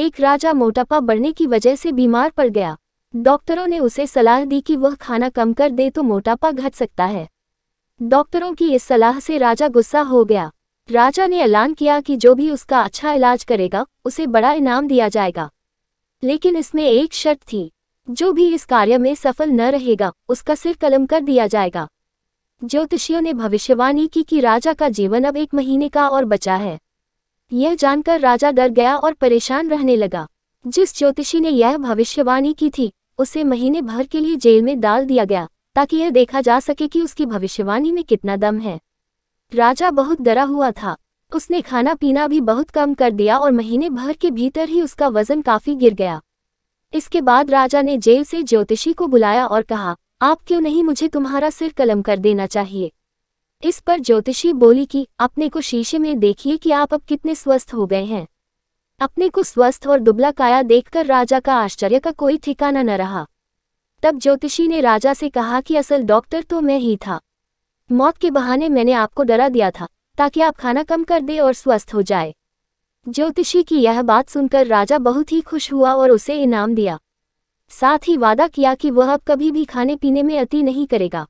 एक राजा मोटापा बढ़ने की वजह से बीमार पड़ गया डॉक्टरों ने उसे सलाह दी कि वह खाना कम कर दे तो मोटापा घट सकता है डॉक्टरों की इस सलाह से राजा गुस्सा हो गया राजा ने ऐलान किया कि जो भी उसका अच्छा इलाज करेगा उसे बड़ा इनाम दिया जाएगा लेकिन इसमें एक शर्त थी जो भी इस कार्य में सफल न रहेगा उसका सिर कलम कर दिया जाएगा ज्योतिषियों ने भविष्यवाणी की कि राजा का जीवन अब एक महीने का और बचा है यह जानकर राजा डर गया और परेशान रहने लगा जिस ज्योतिषी ने यह भविष्यवाणी की थी उसे महीने भर के लिए जेल में डाल दिया गया ताकि यह देखा जा सके कि उसकी भविष्यवाणी में कितना दम है राजा बहुत डरा हुआ था उसने खाना पीना भी बहुत कम कर दिया और महीने भर के भीतर ही उसका वजन काफी गिर गया इसके बाद राजा ने जेल से ज्योतिषी को बुलाया और कहा आप क्यों नहीं मुझे तुम्हारा सिर कलम कर देना चाहिए इस पर ज्योतिषी बोली कि अपने को शीशे में देखिए कि आप अब कितने स्वस्थ हो गए हैं अपने को स्वस्थ और दुबला काया देखकर राजा का आश्चर्य का कोई ठिकाना न रहा तब ज्योतिषी ने राजा से कहा कि असल डॉक्टर तो मैं ही था मौत के बहाने मैंने आपको डरा दिया था ताकि आप खाना कम कर दे और स्वस्थ हो जाए ज्योतिषी की यह बात सुनकर राजा बहुत ही खुश हुआ और उसे इनाम दिया साथ ही वादा किया कि वह अब कभी भी खाने पीने में अति नहीं करेगा